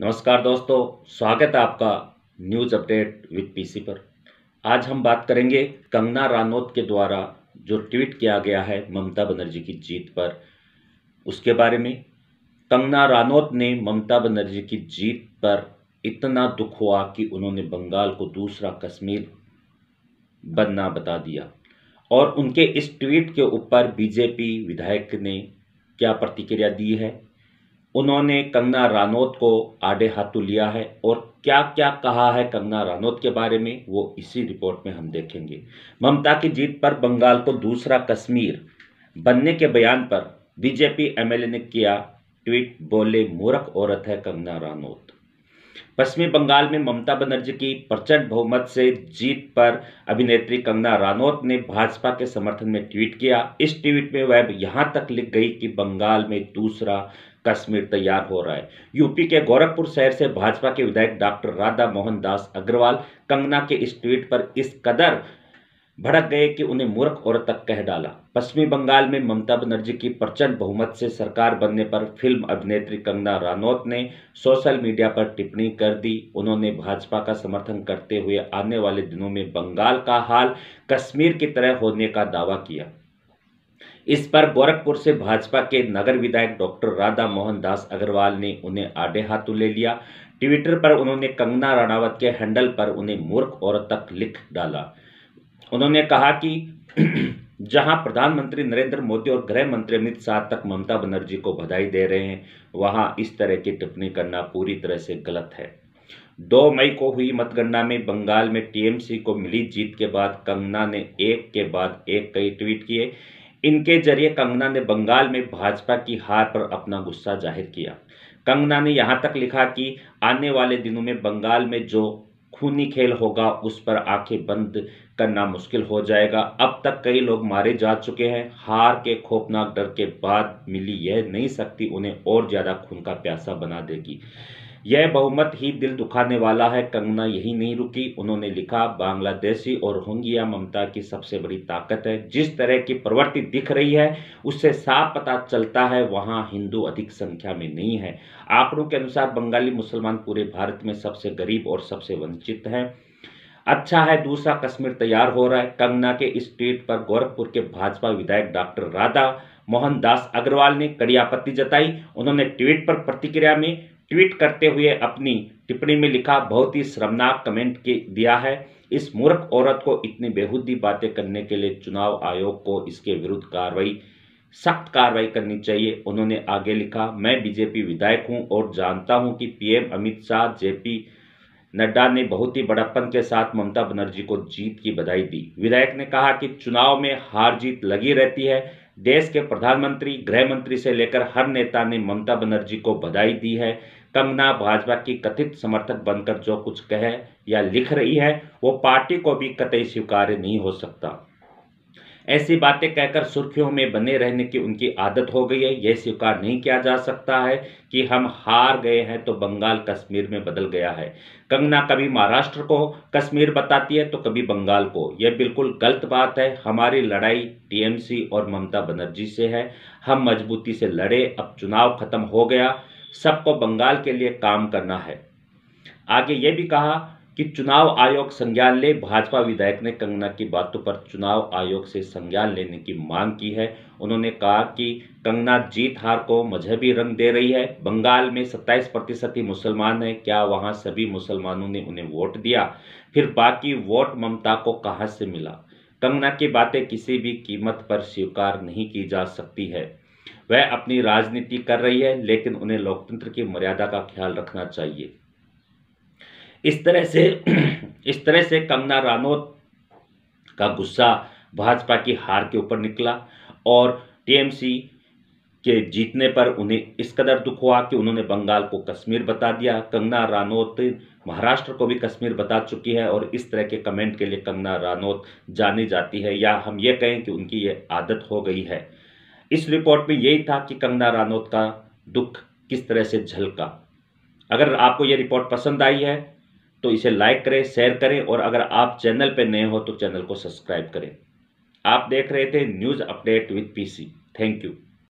नमस्कार दोस्तों स्वागत है आपका न्यूज अपडेट विद पीसी पर आज हम बात करेंगे कंगना रानौत के द्वारा जो ट्वीट किया गया है ममता बनर्जी की जीत पर उसके बारे में कंगना रानौत ने ममता बनर्जी की जीत पर इतना दुख हुआ कि उन्होंने बंगाल को दूसरा कश्मीर बनना बता दिया और उनके इस ट्वीट के ऊपर बीजेपी विधायक ने क्या प्रतिक्रिया दी है उन्होंने कंगना रानौत को आड़े हाथों लिया है और क्या क्या कहा है कंगना रानौत के बारे में वो इसी रिपोर्ट में हम देखेंगे ममता की जीत पर बंगाल को दूसरा कश्मीर बनने के बयान पर बीजेपी एमएलए ने किया ट्वीट बोले मूर्ख औरत है कंगना रानौत पश्चिमी बंगाल में ममता बनर्जी की प्रचंड बहुमत से जीत पर अभिनेत्री कंगना रानौत ने भाजपा के समर्थन में ट्वीट किया इस ट्वीट में वह यहां तक लिख गई कि बंगाल में दूसरा कश्मीर तैयार हो रहा है यूपी के गोरखपुर शहर से भाजपा के विधायक डॉक्टर राधा मोहन दास अग्रवाल कंगना के इस ट्वीट पर इस कदर भड़क गए कि उन्हें मूर्ख औरत तक कह डाला पश्चिमी बंगाल में ममता बनर्जी की प्रचंड बहुमत से सरकार बनने पर फिल्म अभिनेत्री कंगना रानौत ने सोशल मीडिया पर टिप्पणी कर दी उन्होंने भाजपा का समर्थन करते हुए आने वाले दिनों में बंगाल का हाल कश्मीर की तरह होने का दावा किया इस पर गोरखपुर से भाजपा के नगर विधायक डॉक्टर राधा मोहन दास अग्रवाल ने उन्हें आड़े हाथों ले लिया ट्विटर पर उन्होंने कंगना राणावत के हैंडल पर उन्हें मूर्ख औरत तक लिख डाला उन्होंने कहा कि जहां प्रधानमंत्री नरेंद्र मोदी और गृह मंत्री अमित शाह तक ममता बनर्जी को बधाई दे रहे हैं वहां इस तरह की टिप्पणी करना पूरी तरह से गलत है दो मई को हुई मतगणना में बंगाल में टीएमसी को मिली जीत के बाद कंगना ने एक के बाद एक कई ट्वीट किए इनके जरिए कंगना ने बंगाल में भाजपा की हार पर अपना गुस्सा जाहिर किया कंगना ने यहां तक लिखा कि आने वाले दिनों में बंगाल में जो खूनी खेल होगा उस पर आंखें बंद करना मुश्किल हो जाएगा अब तक कई लोग मारे जा चुके हैं हार के खोफनाक डर के बाद मिली यह नहीं सकती उन्हें और ज़्यादा खून का प्यासा बना देगी यह बहुमत ही दिल दुखाने वाला है कंगना यही नहीं रुकी उन्होंने लिखा बांग्लादेशी और होंगिया ममता की सबसे बड़ी ताकत है जिस तरह की प्रवृत्ति दिख रही है उससे साफ पता चलता है वहां हिंदू अधिक संख्या में नहीं है आंकड़ों के अनुसार बंगाली मुसलमान पूरे भारत में सबसे गरीब और सबसे वंचित हैं अच्छा है दूसरा कश्मीर तैयार हो रहा है कंगना के इस ट्वीट पर गोरखपुर के भाजपा विधायक डॉक्टर राधा मोहनदास अग्रवाल ने कड़ी आपत्ति जताई उन्होंने ट्वीट पर प्रतिक्रिया में ट्वीट करते हुए अपनी टिप्पणी में लिखा बहुत ही शर्मनाक कमेंट के दिया है इस मूर्ख औरत को इतनी बेहूदी बातें करने के लिए चुनाव आयोग को इसके विरुद्ध कार्रवाई सख्त कार्रवाई करनी चाहिए उन्होंने आगे लिखा मैं बीजेपी विधायक हूं और जानता हूं कि पीएम अमित शाह जेपी नड्डा ने बहुत ही बड़प्पन के साथ ममता बनर्जी को जीत की बधाई दी विधायक ने कहा कि चुनाव में हार जीत लगी रहती है देश के प्रधानमंत्री गृह मंत्री से लेकर हर नेता ने ममता बनर्जी को बधाई दी है कंगना भाजपा की कथित समर्थक बनकर जो कुछ कहे या लिख रही है वो पार्टी को भी कतई स्वीकार्य नहीं हो सकता ऐसी बातें कहकर सुर्खियों में बने रहने की उनकी आदत हो गई है यह स्वीकार नहीं किया जा सकता है कि हम हार गए हैं तो बंगाल कश्मीर में बदल गया है कंगना कभी महाराष्ट्र को कश्मीर बताती है तो कभी बंगाल को यह बिल्कुल गलत बात है हमारी लड़ाई टीएमसी और ममता बनर्जी से है हम मजबूती से लड़े अब चुनाव खत्म हो गया सबको बंगाल के लिए काम करना है आगे ये भी कहा कि चुनाव आयोग संज्ञान ले भाजपा विधायक ने कंगना की बातों पर चुनाव आयोग से संज्ञान लेने की मांग की है उन्होंने कहा कि कंगना जीत हार को मजहबी रंग दे रही है बंगाल में 27 प्रतिशत ही मुसलमान हैं क्या वहां सभी मुसलमानों ने उन्हें वोट दिया फिर बाकी वोट ममता को कहां से मिला कंगना की बातें किसी भी कीमत पर स्वीकार नहीं की जा सकती है वह अपनी राजनीति कर रही है लेकिन उन्हें लोकतंत्र की मर्यादा का ख्याल रखना चाहिए इस तरह से इस तरह से कंगना रानौत का गुस्सा भाजपा की हार के ऊपर निकला और टीएमसी के जीतने पर उन्हें इस कदर दुख हुआ कि उन्होंने बंगाल को कश्मीर बता दिया कंगना रानौत महाराष्ट्र को भी कश्मीर बता चुकी है और इस तरह के कमेंट के लिए कंगना रानौत जानी जाती है या हम ये कहें कि उनकी ये आदत हो गई है इस रिपोर्ट में यही था कि कंगना रानौत का दुख किस तरह से झलका अगर आपको यह रिपोर्ट पसंद आई है तो इसे लाइक करें शेयर करें और अगर आप चैनल पर नए हो तो चैनल को सब्सक्राइब करें आप देख रहे थे news update with P thank you